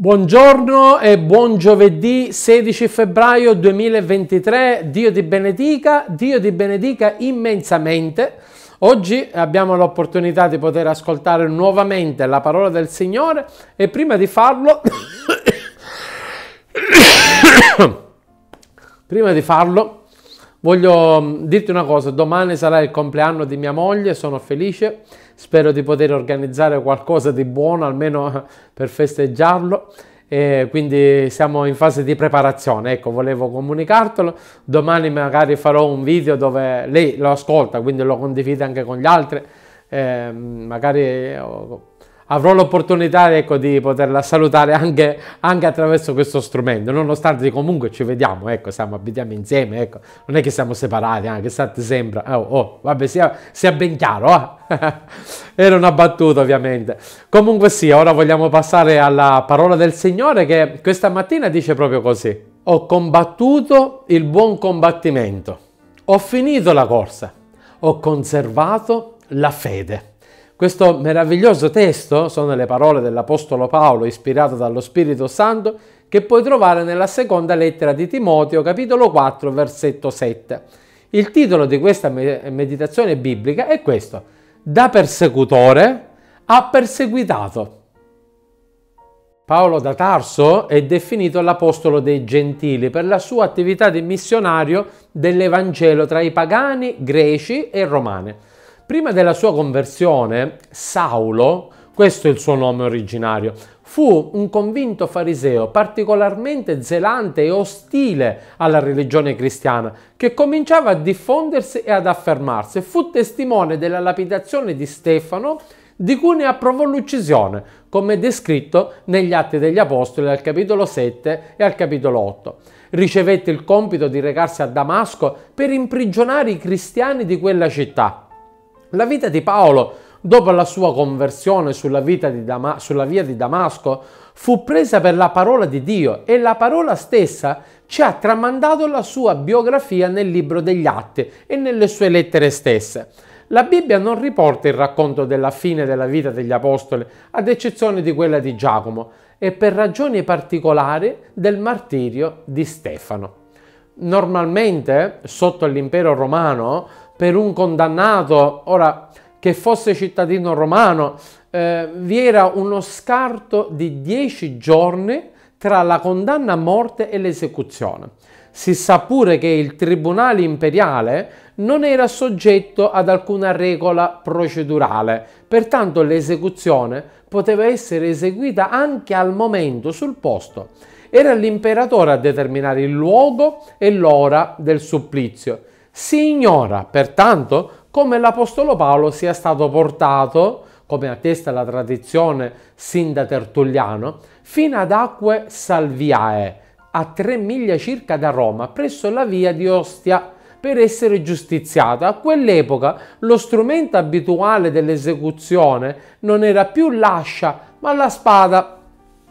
Buongiorno e buon giovedì 16 febbraio 2023. Dio ti benedica, Dio ti benedica immensamente. Oggi abbiamo l'opportunità di poter ascoltare nuovamente la parola del Signore e prima di farlo prima di farlo Voglio mm, dirti una cosa, domani sarà il compleanno di mia moglie, sono felice, spero di poter organizzare qualcosa di buono almeno per festeggiarlo. E quindi siamo in fase di preparazione, ecco, volevo comunicartelo. Domani magari farò un video dove lei lo ascolta, quindi lo condivide anche con gli altri. Eh, magari oh, avrò l'opportunità ecco, di poterla salutare anche, anche, attraverso questo strumento, nonostante comunque ci vediamo, ecco, siamo, abitiamo insieme, ecco, non è che siamo separati, anche eh, se sembra, oh, oh, vabbè, sia, sia ben chiaro, eh? era una battuta ovviamente. Comunque sì, ora vogliamo passare alla parola del Signore che questa mattina dice proprio così, ho combattuto il buon combattimento, ho finito la corsa, ho conservato la fede. Questo meraviglioso testo sono le parole dell'Apostolo Paolo ispirato dallo Spirito Santo che puoi trovare nella seconda lettera di Timoteo capitolo 4 versetto 7. Il titolo di questa meditazione biblica è questo, da persecutore a perseguitato. Paolo da Tarso è definito l'apostolo dei gentili per la sua attività di missionario dell'Evangelo tra i pagani, greci e romani. Prima della sua conversione, Saulo, questo è il suo nome originario, fu un convinto fariseo particolarmente zelante e ostile alla religione cristiana, che cominciava a diffondersi e ad affermarsi. Fu testimone della lapidazione di Stefano, di cui ne approvò l'uccisione, come descritto negli Atti degli Apostoli al capitolo 7 e al capitolo 8. Ricevette il compito di recarsi a Damasco per imprigionare i cristiani di quella città. La vita di Paolo, dopo la sua conversione sulla, Dama- sulla via di Damasco, fu presa per la parola di Dio e la parola stessa ci ha tramandato la sua biografia nel libro degli Atti e nelle sue lettere stesse. La Bibbia non riporta il racconto della fine della vita degli Apostoli, ad eccezione di quella di Giacomo, e per ragioni particolari del martirio di Stefano. Normalmente, sotto l'impero romano, per un condannato, ora che fosse cittadino romano, eh, vi era uno scarto di dieci giorni tra la condanna a morte e l'esecuzione. Si sa pure che il tribunale imperiale non era soggetto ad alcuna regola procedurale, pertanto l'esecuzione poteva essere eseguita anche al momento, sul posto. Era l'imperatore a determinare il luogo e l'ora del supplizio si ignora pertanto come l'Apostolo Paolo sia stato portato, come attesta la tradizione sin da Tertulliano, fino ad acque Salviae, a tre miglia circa da Roma, presso la via di Ostia, per essere giustiziato. A quell'epoca lo strumento abituale dell'esecuzione non era più l'ascia, ma la spada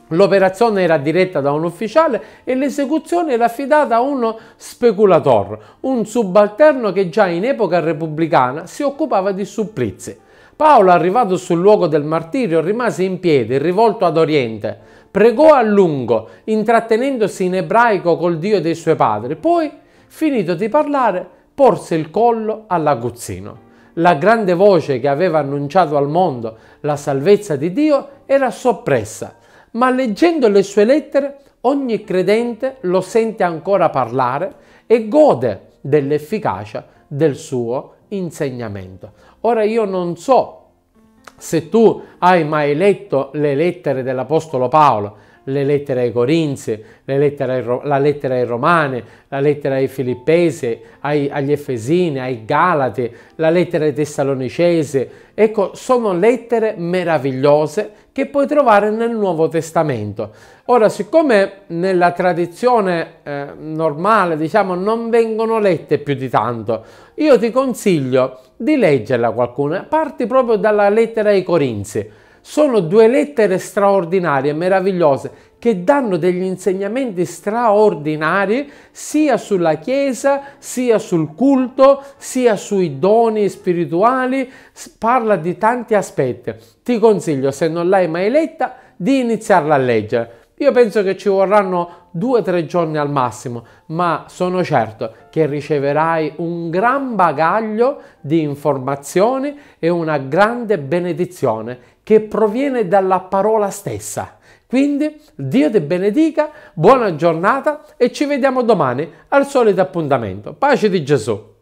L'operazione era diretta da un ufficiale e l'esecuzione era affidata a uno speculator, un subalterno che già in epoca repubblicana si occupava di supplizi. Paolo, arrivato sul luogo del martirio, rimase in piedi, rivolto ad oriente. Pregò a lungo, intrattenendosi in ebraico col Dio dei suoi padri. Poi, finito di parlare, porse il collo all'aguzzino. La grande voce che aveva annunciato al mondo la salvezza di Dio era soppressa ma leggendo le sue lettere ogni credente lo sente ancora parlare e gode dell'efficacia del suo insegnamento. Ora io non so se tu hai mai letto le lettere dell'Apostolo Paolo, le lettere ai Corinzi, le lettere ai, la lettera ai Romani, la lettera ai Filippesi, ai, agli Efesini, ai Galati, la lettera ai Tessalonicesi. Ecco, sono lettere meravigliose che puoi trovare nel Nuovo Testamento. Ora, siccome nella tradizione eh, normale, diciamo, non vengono lette più di tanto, io ti consiglio di leggerla qualcuna. Parti proprio dalla lettera ai Corinzi sono due lettere straordinarie, meravigliose, che danno degli insegnamenti straordinari sia sulla Chiesa, sia sul culto, sia sui doni spirituali, parla di tanti aspetti. Ti consiglio, se non l'hai mai letta, di iniziarla a leggere io penso che ci vorranno due o tre giorni al massimo, ma sono certo che riceverai un gran bagaglio di informazioni e una grande benedizione che proviene dalla parola stessa. Quindi Dio ti benedica, buona giornata e ci vediamo domani al solito appuntamento. Pace di Gesù!